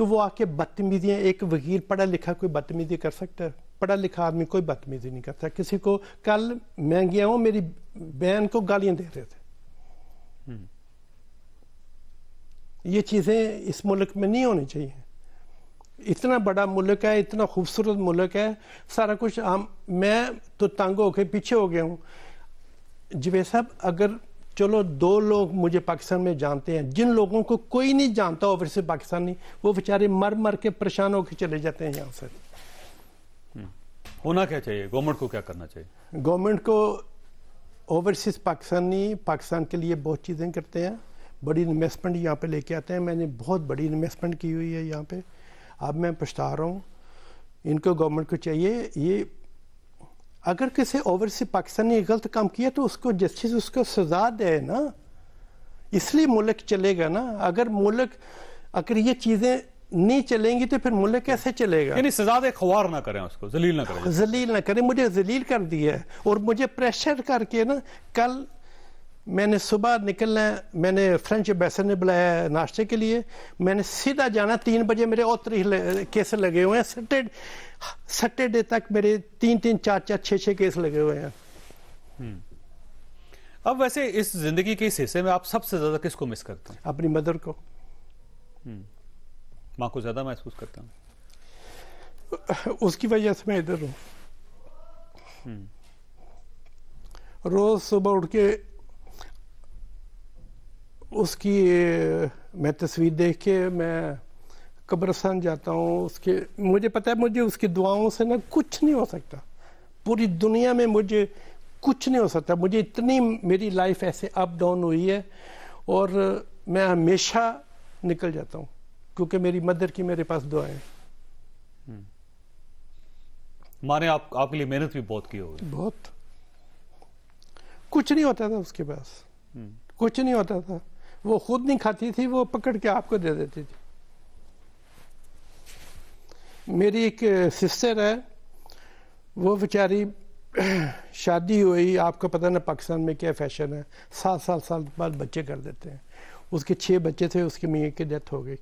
तो वो आके बदतमीजियाँ एक वकील पढ़ा लिखा कोई बदतमीजी कर सकता है पढ़ा लिखा आदमी कोई बदतमीजी नहीं करता किसी को कल मैं गया हूँ मेरी बहन को गालियाँ दे रहे थे हम्म। ये चीज़ें इस मुल्क में नहीं होनी चाहिए इतना बड़ा मुल्क है इतना खूबसूरत मुल्क है सारा कुछ हम मैं तो तंग होके पीछे हो गया हूँ जवेद साहब अगर चलो दो लोग मुझे पाकिस्तान में जानते हैं जिन लोगों को कोई नहीं जानता से पाकिस्तानी वो बेचारे मर मर के परेशान होकर चले जाते हैं यहाँ से हम्म। होना क्या चाहिए गवर्नमेंट को क्या करना चाहिए गवर्नमेंट को ओवरसीज पाकिस्तानी पाकिस्तान के लिए बहुत चीज़ें करते हैं बड़ी इन्वेस्टमेंट यहाँ पे लेके आते हैं मैंने बहुत बड़ी इन्वेस्टमेंट की हुई है यहाँ पे अब मैं पछता रहा हूँ इनको गवर्नमेंट को चाहिए ये अगर किसी ओवरसी पाकिस्तानी ने गलत काम किया तो उसको जस्टिस उसको सजा दे ना इसलिए मुल्क चलेगा ना अगर मुल्क अगर ये चीज़ें नहीं चलेंगी तो फिर मुल्क कैसे चलेगा यानी सजा दे खबार ना करें उसको जलील ना करें जलील ना करें मुझे जलील कर दिया है और मुझे प्रेशर करके ना कल मैंने सुबह निकलना है मैंने फ्रेंच एम्बेसडर ने बुलाया नाश्ते के लिए मैंने सीधा जाना तीन बजे मेरे और तरीके केस लगे हुए हैं सटरडे सटरडे तक मेरे तीन तीन चार चार छः छः केस लगे हुए हैं हम्म। अब वैसे इस जिंदगी के इस हिस्से में आप सबसे ज्यादा किसको मिस करते हैं अपनी मदर को हम्म। माँ को ज्यादा महसूस करता हूँ उसकी वजह से मैं इधर हूँ हम्म। रोज सुबह उठ के उसकी मैं तस्वीर देख के मैं कब्रस्तान जाता हूँ उसके मुझे पता है मुझे उसकी दुआओं से ना कुछ नहीं हो सकता पूरी दुनिया में मुझे कुछ नहीं हो सकता मुझे इतनी मेरी लाइफ ऐसे अप डाउन हुई है और मैं हमेशा निकल जाता हूँ क्योंकि मेरी मदर की मेरे पास दुआएं हम्म। माने आप आपके लिए मेहनत भी बहुत की होगी बहुत कुछ नहीं होता था उसके पास हम्म। कुछ नहीं होता था वो खुद नहीं खाती थी वो पकड़ के आपको दे देती थी मेरी एक सिस्टर है वो बेचारी शादी हुई आपको पता ना पाकिस्तान में क्या फैशन है सात साल साल बाद बच्चे कर देते हैं उसके छः बच्चे थे उसके मियाँ की डेथ हो गई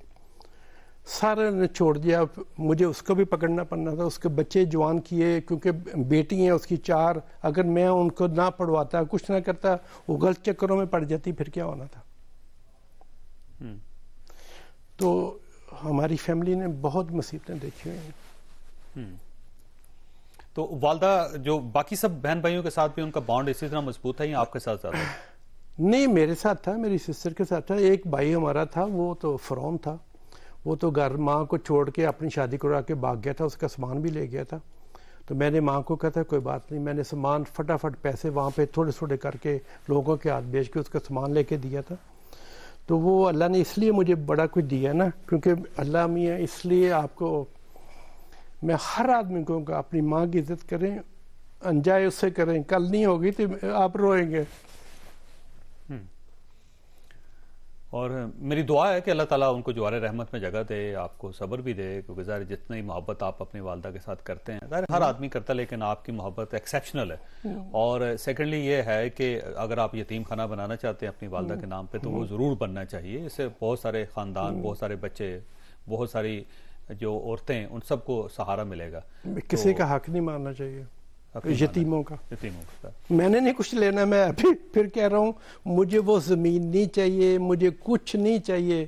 सारे ने छोड़ दिया मुझे उसको भी पकड़ना पड़ना था उसके बच्चे जवान किए क्योंकि बेटी हैं उसकी चार अगर मैं उनको ना पढ़वाता कुछ ना करता वो गलत चक्करों में पड़ जाती फिर क्या होना था तो हमारी फैमिली ने बहुत मुसीबतें देखी हुई हैं हम्म। तो वालदा जो बाकी सब बहन भाइयों के साथ भी उनका बॉन्ड इसी तरह मजबूत है या आपके साथ ज्यादा नहीं मेरे साथ था मेरी सिस्टर के साथ था एक भाई हमारा था वो तो फ्रॉम था वो तो घर माँ को छोड़ के अपनी शादी करवा के भाग गया था उसका सामान भी ले गया था तो मैंने माँ को कहा था कोई बात नहीं मैंने सामान फटाफट पैसे वहाँ पे थोड़े थोड़े करके लोगों के हाथ बेच के उसका सामान लेके दिया था तो वो अल्लाह ने इसलिए मुझे बड़ा कुछ दिया ना क्योंकि अल्लाह मियाँ इसलिए आपको मैं हर आदमी को अपनी माँ की इज्जत करें अनजाय उससे करें कल नहीं होगी तो आप रोएंगे और मेरी दुआ है कि अल्लाह ताला उनको जवार रहमत में जगह दे आपको सब्र भी दे क्योंकि ज़ाहिर जितनी मोहब्बत आप अपनी वालदा के साथ करते हैं ज़ाहिर हर आदमी करता है लेकिन आपकी मोहब्बत एक्सेप्शनल है हम्म। और सेकेंडली ये है कि अगर आप यतीम खाना बनाना चाहते हैं अपनी वालदा के हम्म। नाम पर तो वो हम्म। ज़रूर बनना चाहिए इससे बहुत सारे ख़ानदान बहुत सारे बच्चे बहुत सारी जो औरतें उन सबको सहारा मिलेगा किसी तो का हक नहीं मानना चाहिए यतीमों का यतीमों का मैंने नहीं कुछ लेना मैं अभी फिर कह रहा हूँ मुझे वो ज़मीन नहीं चाहिए मुझे कुछ नहीं चाहिए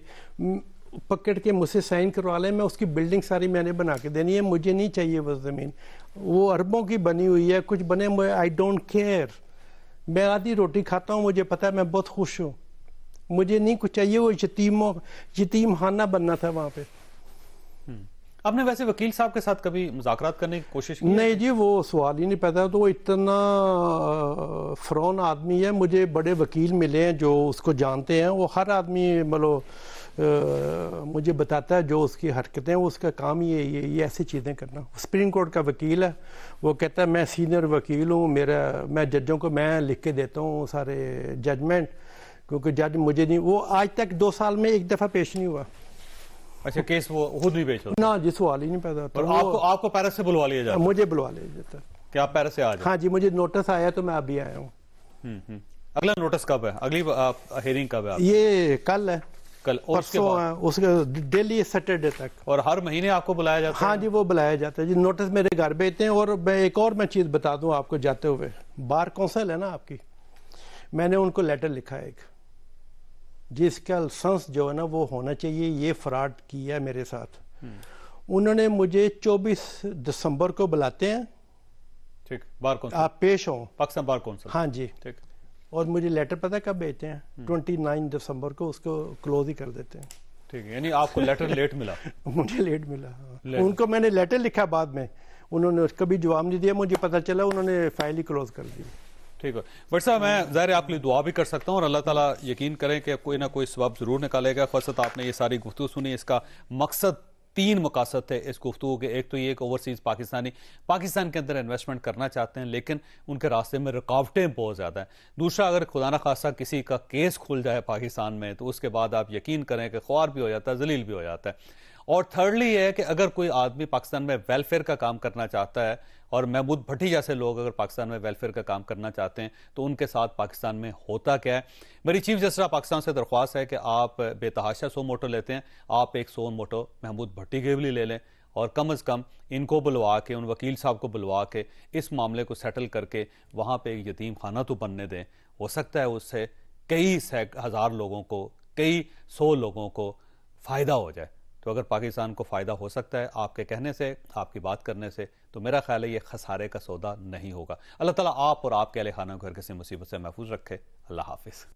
पकड़ के मुझसे साइन करवा लें मैं उसकी बिल्डिंग सारी मैंने बना के देनी है मुझे नहीं चाहिए वो ज़मीन वो अरबों की बनी हुई है कुछ बने आई डोंट केयर मैं आधी रोटी खाता हूँ मुझे पता है मैं बहुत खुश हूँ मुझे नहीं कुछ चाहिए वो यतीमों यतीम खाना बनना था वहाँ पर आपने वैसे वकील साहब के साथ कभी मुजाकरात करने की कोशिश की नहीं जी वो सवाल ही नहीं पैदा तो वो इतना फ्रॉन आदमी है मुझे बड़े वकील मिले हैं जो उसको जानते हैं वो हर आदमी मतलब मुझे बताता है जो उसकी हरकतें वो उसका काम ये ये ये ऐसी चीज़ें करना सुप्रीम कोर्ट का वकील है वो कहता है मैं सीनियर वकील हूँ मेरा मैं जजों को मैं लिख के देता हूँ सारे जजमेंट क्योंकि जज मुझे नहीं वो आज तक दो साल में एक दफ़ा पेश नहीं हुआ अच्छा केस वो खुद नहीं बेच ना जी सवाल ही नहीं पैदा होता आपको आपको पैरस से बुलवा लिया जाता मुझे बुलवा लिया जाता क्या आप पैरस से आ हाँ जी मुझे नोटिस आया तो मैं अभी आया हूँ हम्म, हम्म। अगला नोटिस कब है अगली हेयरिंग कब है ये कल है कल परसों उसके डेली सैटरडे तक और हर महीने आपको बुलाया जाता हाँ है हाँ जी वो बुलाया जाता है जी नोटिस मेरे घर भेजते हैं और मैं एक और मैं चीज़ बता दूं आपको जाते हुए बार कौंसल है ना आपकी मैंने उनको लेटर लिखा है एक जिसका लसेंस जो है ना वो होना चाहिए ये फ्रॉड किया मेरे साथ हम्म। उन्होंने मुझे 24 दिसंबर को बुलाते हैं ठीक बार कौन आप पेश हो पाकिस्तान बार कौन हाँ जी ठीक और मुझे लेटर पता कब भेजते हैं 29 हम्म। दिसंबर को उसको क्लोज ही कर देते हैं ठीक है यानी आपको लेटर लेट मिला मुझे लेट मिला लेट हाँ। उनको मैंने लेटर लिखा बाद में उन्होंने उसका भी जवाब नहीं दिया मुझे पता चला उन्होंने फाइल ही क्लोज कर दी ठीक है बट साहब मैं ज़ाहिर आपके लिए दुआ भी कर सकता हूँ और अल्लाह ताला यकीन करें कि कोई ना कोई सबब ज़रूर निकालेगा फसत तो आपने ये सारी गुफ्तु सुनी इसका मकसद तीन मकासद थे इस गुफ्तु के एक तो ये एक ओवरसीज़ पाकिस्तानी पाकिस्तान के अंदर इन्वेस्टमेंट करना चाहते हैं लेकिन उनके रास्ते में रुकावटें बहुत ज़्यादा हैं दूसरा अगर खुदा खासा किसी का केस खुल जाए पाकिस्तान में तो उसके बाद आप यकीन करें कि ख्वार भी हो जाता है जलील भी हो जाता है और थर्डली यह है कि अगर कोई आदमी पाकिस्तान में वेलफेयर का काम करना चाहता है और महमूद भट्टी जैसे लोग अगर पाकिस्तान में वेलफेयर का काम करना चाहते हैं तो उनके साथ पाकिस्तान में होता क्या है मेरी चीफ जस्टिस पाकिस्तान से दरख्वास्त है कि आप बेतहाशा सो मोटो लेते हैं आप एक सो मोटो महमूद भट्टी के भी ले लें और कम अज़ कम इनको बुलवा के उन वकील साहब को बुलवा के इस मामले को सेटल करके वहाँ पर एक यतीम खाना तो बनने दें हो सकता है उससे कई हज़ार लोगों को कई सौ लोगों को फ़ायदा हो जाए तो अगर पाकिस्तान को फ़ायदा हो सकता है आपके कहने से आपकी बात करने से तो मेरा ख्याल है ये खसारे का सौदा नहीं होगा अल्लाह ताला आप और आपके अल खाना घर किसी मुसीबत से महफूज रखे अल्लाह हाफिज़